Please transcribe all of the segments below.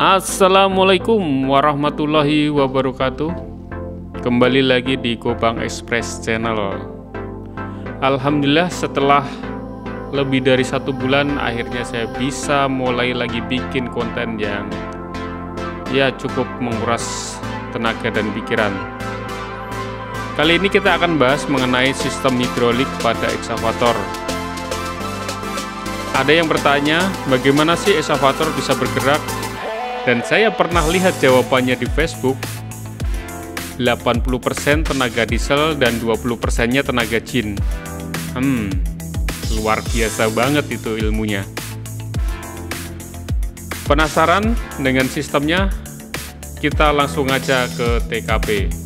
Assalamualaikum warahmatullahi wabarakatuh Kembali lagi di Gopang Express Channel Alhamdulillah setelah lebih dari satu bulan akhirnya saya bisa mulai lagi bikin konten yang ya cukup menguras tenaga dan pikiran Kali ini kita akan bahas mengenai sistem hidrolik pada ekskavator. Ada yang bertanya, bagaimana sih eskavator bisa bergerak? Dan saya pernah lihat jawabannya di Facebook, 80% tenaga diesel dan 20%-nya tenaga jin. Hmm, luar biasa banget itu ilmunya. Penasaran dengan sistemnya? Kita langsung aja ke TKP.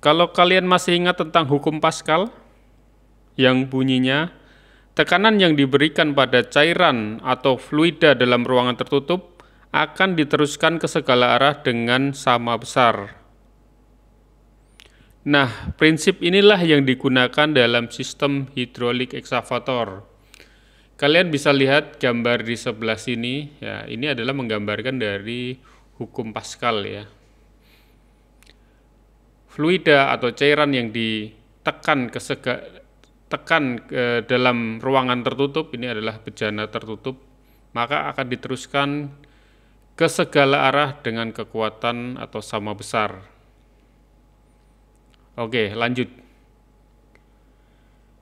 Kalau kalian masih ingat tentang hukum Pascal yang bunyinya tekanan yang diberikan pada cairan atau fluida dalam ruangan tertutup akan diteruskan ke segala arah dengan sama besar. Nah, prinsip inilah yang digunakan dalam sistem hidrolik eksavator. Kalian bisa lihat gambar di sebelah sini ya, ini adalah menggambarkan dari hukum Pascal ya fluida atau cairan yang ditekan ke sega, tekan ke dalam ruangan tertutup ini adalah bejana tertutup maka akan diteruskan ke segala arah dengan kekuatan atau sama besar. Oke, lanjut.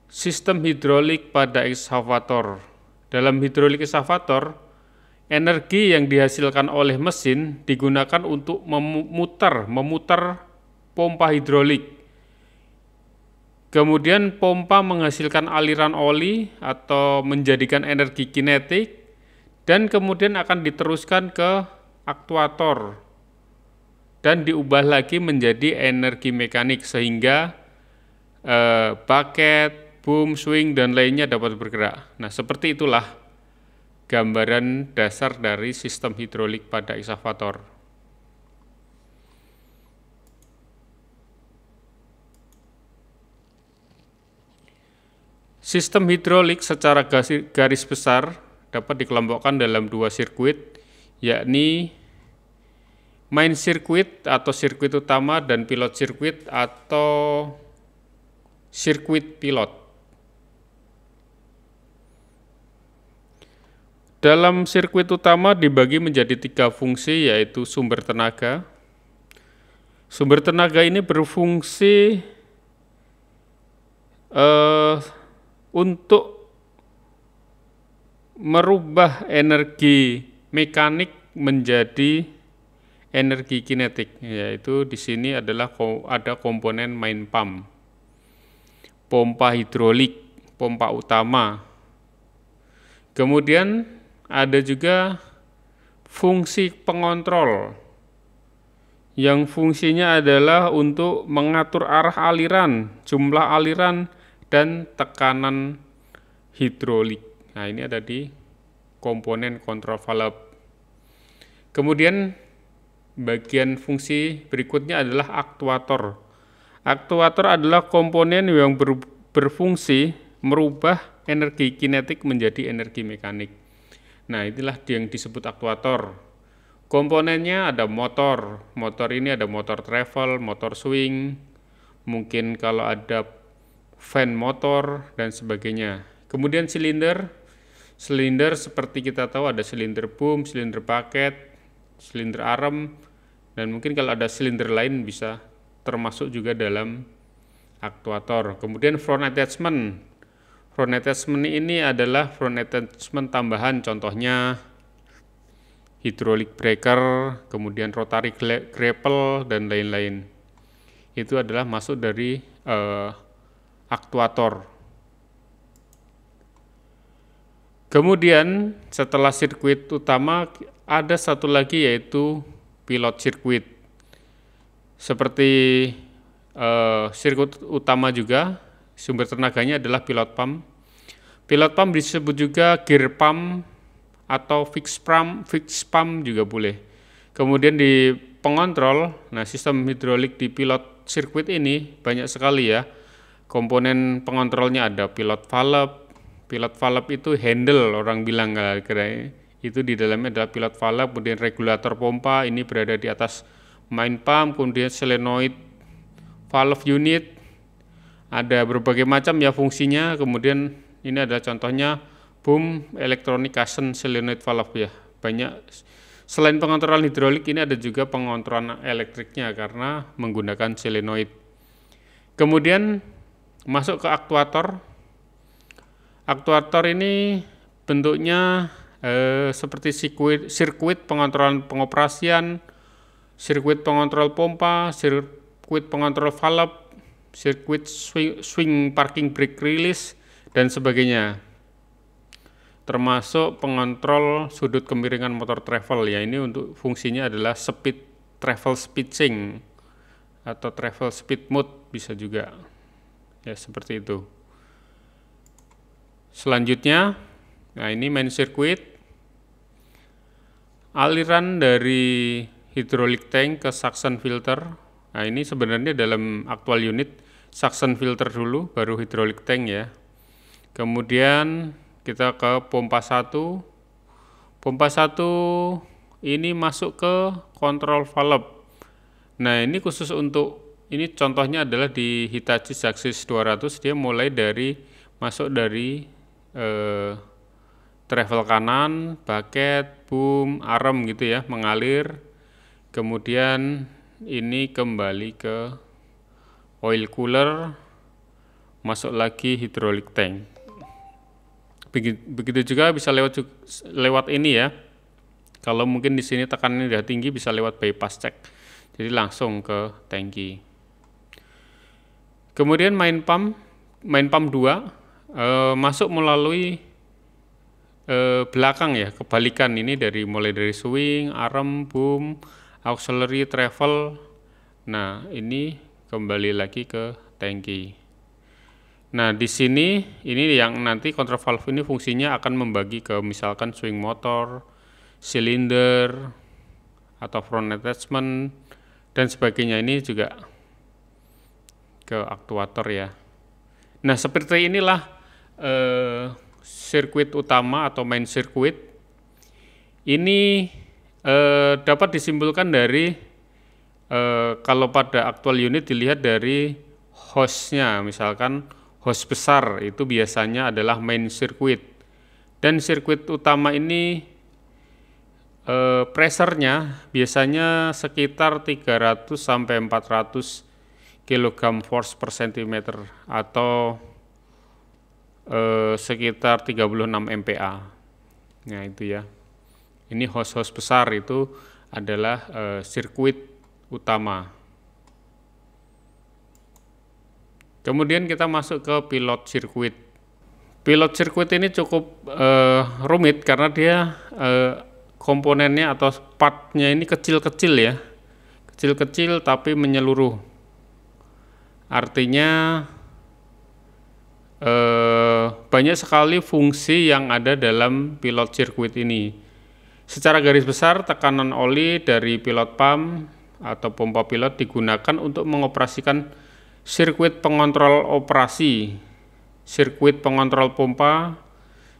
Sistem hidrolik pada ekskavator. Dalam hidrolik ekskavator, energi yang dihasilkan oleh mesin digunakan untuk memutar, memutar pompa hidrolik. Kemudian pompa menghasilkan aliran oli atau menjadikan energi kinetik dan kemudian akan diteruskan ke aktuator dan diubah lagi menjadi energi mekanik sehingga eh, bucket, boom, swing dan lainnya dapat bergerak. Nah, seperti itulah gambaran dasar dari sistem hidrolik pada isafator. Sistem hidrolik secara garis besar dapat dikelompokkan dalam dua sirkuit, yakni main sirkuit atau sirkuit utama dan pilot sirkuit atau sirkuit pilot. Dalam sirkuit utama dibagi menjadi tiga fungsi yaitu sumber tenaga. Sumber tenaga ini berfungsi eh, untuk merubah energi mekanik menjadi energi kinetik yaitu di sini adalah ada komponen main pump pompa hidrolik pompa utama kemudian ada juga fungsi pengontrol yang fungsinya adalah untuk mengatur arah aliran jumlah aliran dan tekanan hidrolik. Nah, ini ada di komponen kontrol valve. Kemudian bagian fungsi berikutnya adalah aktuator. Aktuator adalah komponen yang ber, berfungsi merubah energi kinetik menjadi energi mekanik. Nah, itulah yang disebut aktuator. Komponennya ada motor. Motor ini ada motor travel, motor swing. Mungkin kalau ada fan motor dan sebagainya. Kemudian silinder, silinder seperti kita tahu ada silinder pump, silinder paket, silinder arm dan mungkin kalau ada silinder lain bisa termasuk juga dalam aktuator. Kemudian front attachment. Front attachment ini adalah front attachment tambahan contohnya hidrolik breaker, kemudian rotary grapple dan lain-lain. Itu adalah masuk dari uh, aktuator. Kemudian setelah sirkuit utama ada satu lagi yaitu pilot sirkuit. Seperti eh, sirkuit utama juga sumber tenaganya adalah pilot pump. Pilot pump disebut juga gear pump atau fix pump, fix pump juga boleh. Kemudian di pengontrol, nah sistem hidrolik di pilot sirkuit ini banyak sekali ya komponen pengontrolnya ada pilot valve pilot valve itu handle orang bilang nggak kira itu di dalamnya ada pilot valve kemudian regulator pompa ini berada di atas main pump kemudian solenoid valve unit ada berbagai macam ya fungsinya kemudian ini ada contohnya boom elektronik cushion solenoid valve ya banyak selain pengontrolan hidrolik ini ada juga pengontrolan elektriknya karena menggunakan solenoid kemudian masuk ke aktuator aktuator ini bentuknya eh, seperti sirkuit, sirkuit pengontrolan pengoperasian sirkuit pengontrol pompa sirkuit pengontrol valve sirkuit swing, swing parking brake release dan sebagainya termasuk pengontrol sudut kemiringan motor travel ya ini untuk fungsinya adalah speed travel speed sync atau travel speed mode bisa juga ya seperti itu selanjutnya nah ini main circuit aliran dari hidrolik tank ke suction filter nah ini sebenarnya dalam aktual unit suction filter dulu baru hidrolik tank ya kemudian kita ke pompa satu. pompa satu ini masuk ke control valve nah ini khusus untuk ini contohnya adalah di Hitachi Saksis 200 dia mulai dari masuk dari eh, travel kanan, bucket, boom, arm gitu ya, mengalir. Kemudian ini kembali ke oil cooler, masuk lagi hidrolik tank. Begitu juga bisa lewat lewat ini ya. Kalau mungkin di sini tekanannya sudah tinggi bisa lewat bypass check. Jadi langsung ke tangki. Kemudian main pump, main pump 2 e, masuk melalui e, belakang ya, kebalikan ini dari mulai dari swing, arm, boom, auxiliary, travel. Nah, ini kembali lagi ke tangki. Nah, di sini ini yang nanti valve ini fungsinya akan membagi ke misalkan swing motor, silinder, atau front attachment dan sebagainya ini juga ke aktuator ya. Nah seperti inilah eh, sirkuit utama atau main sirkuit. Ini eh, dapat disimpulkan dari eh, kalau pada aktual unit dilihat dari hostnya, misalkan host besar itu biasanya adalah main sirkuit. Dan sirkuit utama ini eh, pressernya biasanya sekitar 300 sampai 400 kg force per cm atau eh, sekitar 36 MPa. Nah, itu ya. Ini host-host besar itu adalah eh, sirkuit utama. Kemudian kita masuk ke pilot sirkuit. Pilot sirkuit ini cukup eh, rumit karena dia eh, komponennya atau partnya ini kecil-kecil ya. Kecil-kecil tapi menyeluruh Artinya eh, banyak sekali fungsi yang ada dalam pilot circuit ini. Secara garis besar, tekanan oli dari pilot pump atau pompa pilot digunakan untuk mengoperasikan sirkuit pengontrol operasi, sirkuit pengontrol pompa,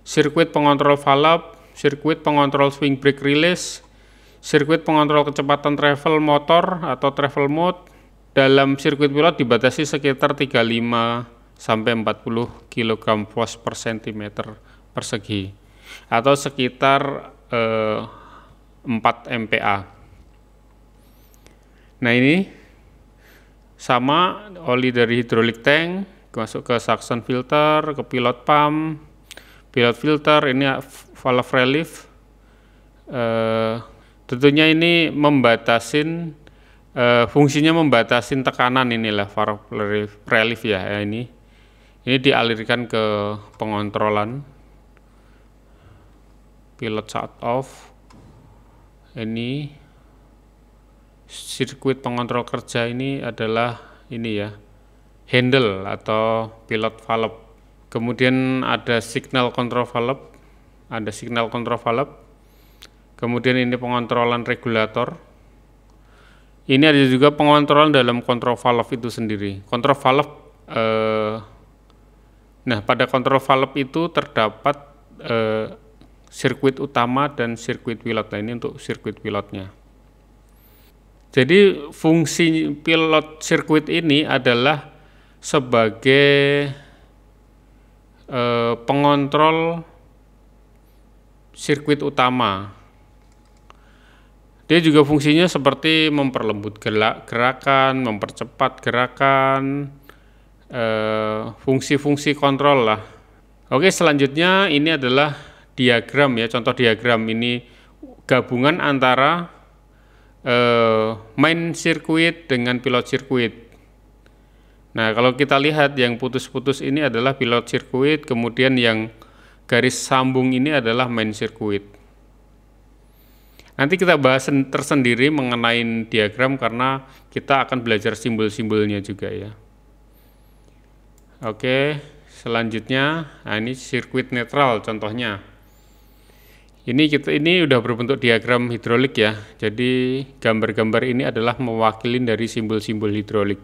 sirkuit pengontrol valve, sirkuit pengontrol swing brake release, sirkuit pengontrol kecepatan travel motor atau travel mode, dalam sirkuit pilot dibatasi sekitar 35 sampai 40 kg force per cm persegi atau sekitar eh, 4 MPa. Nah ini sama oli dari hidrolik tank masuk ke suction filter, ke pilot pump, pilot filter, ini valve relief. Eh, tentunya ini membatasin uh, fungsinya membatasi tekanan inilah var relief, ya, ya ini. Ini dialirkan ke pengontrolan pilot shut off. Ini sirkuit pengontrol kerja ini adalah ini ya handle atau pilot valve. Kemudian ada signal control valve, ada signal control valve. Kemudian ini pengontrolan regulator ini ada juga pengontrolan dalam kontrol valve itu sendiri. Kontrol valve eh, nah pada kontrol valve itu terdapat eh, sirkuit utama dan sirkuit pilot. Nah ini untuk sirkuit pilotnya. Jadi fungsi pilot sirkuit ini adalah sebagai eh, pengontrol sirkuit utama. Dia juga fungsinya seperti memperlembut gerak gerakan, mempercepat gerakan, eh, fungsi-fungsi e, kontrol lah. Oke, selanjutnya ini adalah diagram ya, contoh diagram ini gabungan antara e, main sirkuit dengan pilot sirkuit. Nah, kalau kita lihat yang putus-putus ini adalah pilot sirkuit, kemudian yang garis sambung ini adalah main sirkuit. Nanti kita bahas tersendiri mengenai diagram karena kita akan belajar simbol-simbolnya juga ya. Oke, selanjutnya nah ini sirkuit netral contohnya. Ini kita ini udah berbentuk diagram hidrolik ya. Jadi gambar-gambar ini adalah mewakili dari simbol-simbol hidrolik.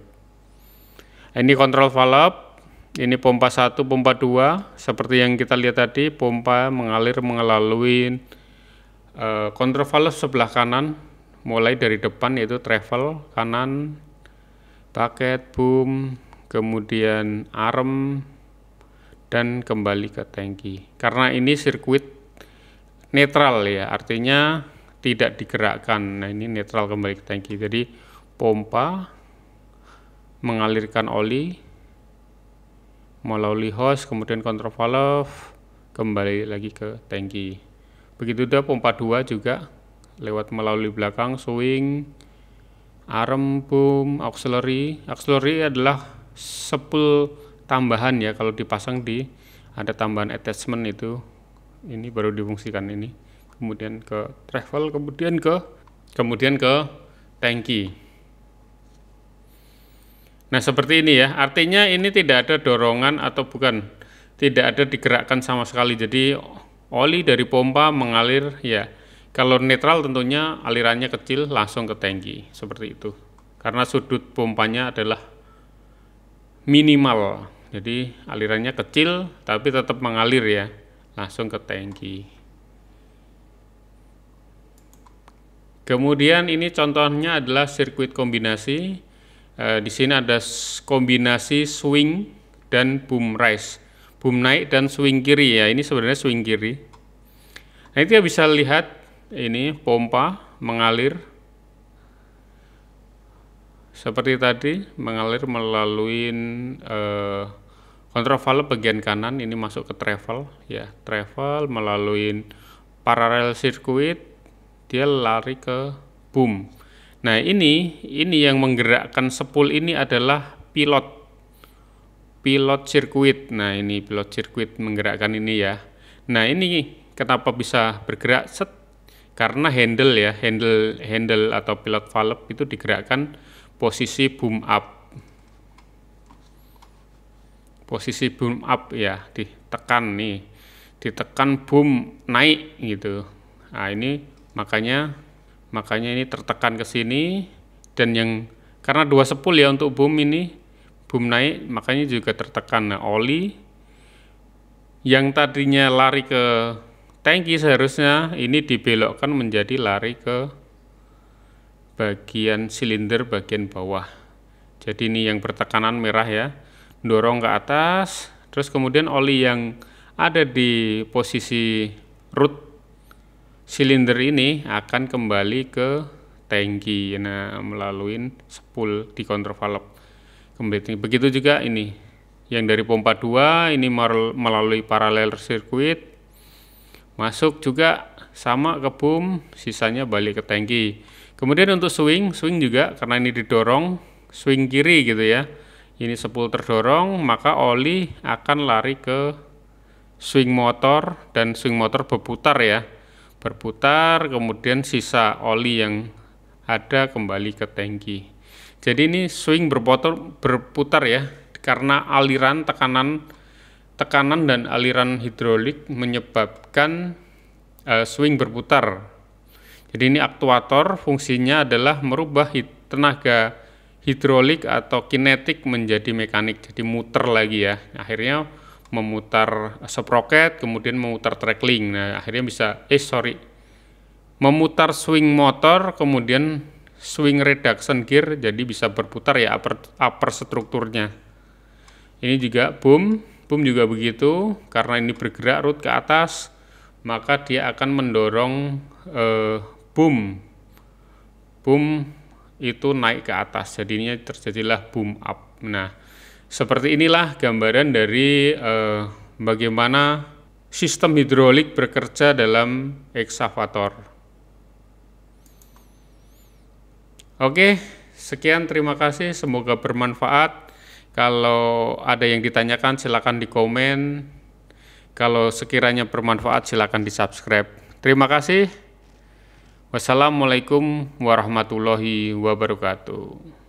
Ini kontrol valve, ini pompa 1, pompa 2, seperti yang kita lihat tadi pompa mengalir melalui Kontrol eh, valve sebelah kanan, mulai dari depan yaitu travel kanan, paket boom, kemudian arm, dan kembali ke tangki. Karena ini sirkuit netral ya, artinya tidak digerakkan. Nah ini netral kembali ke tangki. Jadi pompa mengalirkan oli melalui hose, kemudian kontrol valve, kembali lagi ke tangki begitu juga pompa 2 juga lewat melalui belakang swing arm boom auxiliary auxiliary adalah sepul tambahan ya kalau dipasang di ada tambahan attachment itu ini baru difungsikan ini kemudian ke travel kemudian ke kemudian ke tangki nah seperti ini ya artinya ini tidak ada dorongan atau bukan tidak ada digerakkan sama sekali jadi Oli dari pompa mengalir ya. Kalau netral tentunya alirannya kecil langsung ke tangki, seperti itu. Karena sudut pompanya adalah minimal. Jadi alirannya kecil tapi tetap mengalir ya, langsung ke tangki. Kemudian ini contohnya adalah sirkuit kombinasi. E, di sini ada kombinasi swing dan boom rise boom naik dan swing kiri ya. Ini sebenarnya swing kiri. Nah, itu kita bisa lihat ini pompa mengalir seperti tadi mengalir melalui eh, valve bagian kanan ini masuk ke travel ya travel melalui paralel circuit dia lari ke boom nah ini ini yang menggerakkan sepul ini adalah pilot pilot sirkuit. Nah, ini pilot sirkuit menggerakkan ini ya. Nah, ini kenapa bisa bergerak set karena handle ya, handle handle atau pilot valve itu digerakkan posisi boom up. Posisi boom up ya, ditekan nih. Ditekan boom naik gitu. Nah, ini makanya makanya ini tertekan ke sini dan yang karena dua sepul ya untuk boom ini boom naik makanya juga tertekan nah, oli yang tadinya lari ke tangki seharusnya ini dibelokkan menjadi lari ke bagian silinder bagian bawah jadi ini yang bertekanan merah ya dorong ke atas terus kemudian oli yang ada di posisi root silinder ini akan kembali ke tangki nah melalui spool di valve kembali Begitu juga ini yang dari pompa 2 ini melalui paralel sirkuit masuk juga sama ke boom, sisanya balik ke tangki. Kemudian untuk swing, swing juga karena ini didorong swing kiri gitu ya. Ini sepul terdorong, maka oli akan lari ke swing motor dan swing motor berputar ya. Berputar kemudian sisa oli yang ada kembali ke tangki. Jadi ini swing berputar berputar ya karena aliran tekanan tekanan dan aliran hidrolik menyebabkan uh, swing berputar. Jadi ini aktuator fungsinya adalah merubah hid tenaga hidrolik atau kinetik menjadi mekanik. Jadi muter lagi ya. Akhirnya memutar sprocket, kemudian memutar trackling. Nah, akhirnya bisa eh sorry memutar swing motor kemudian swing reduction gear jadi bisa berputar ya upper, upper strukturnya ini juga boom boom juga begitu karena ini bergerak root ke atas maka dia akan mendorong eh, boom boom itu naik ke atas jadinya terjadilah boom up nah seperti inilah gambaran dari eh, bagaimana sistem hidrolik bekerja dalam eksavator Oke, sekian terima kasih. Semoga bermanfaat. Kalau ada yang ditanyakan silakan di komen. Kalau sekiranya bermanfaat silakan di subscribe. Terima kasih. Wassalamualaikum warahmatullahi wabarakatuh.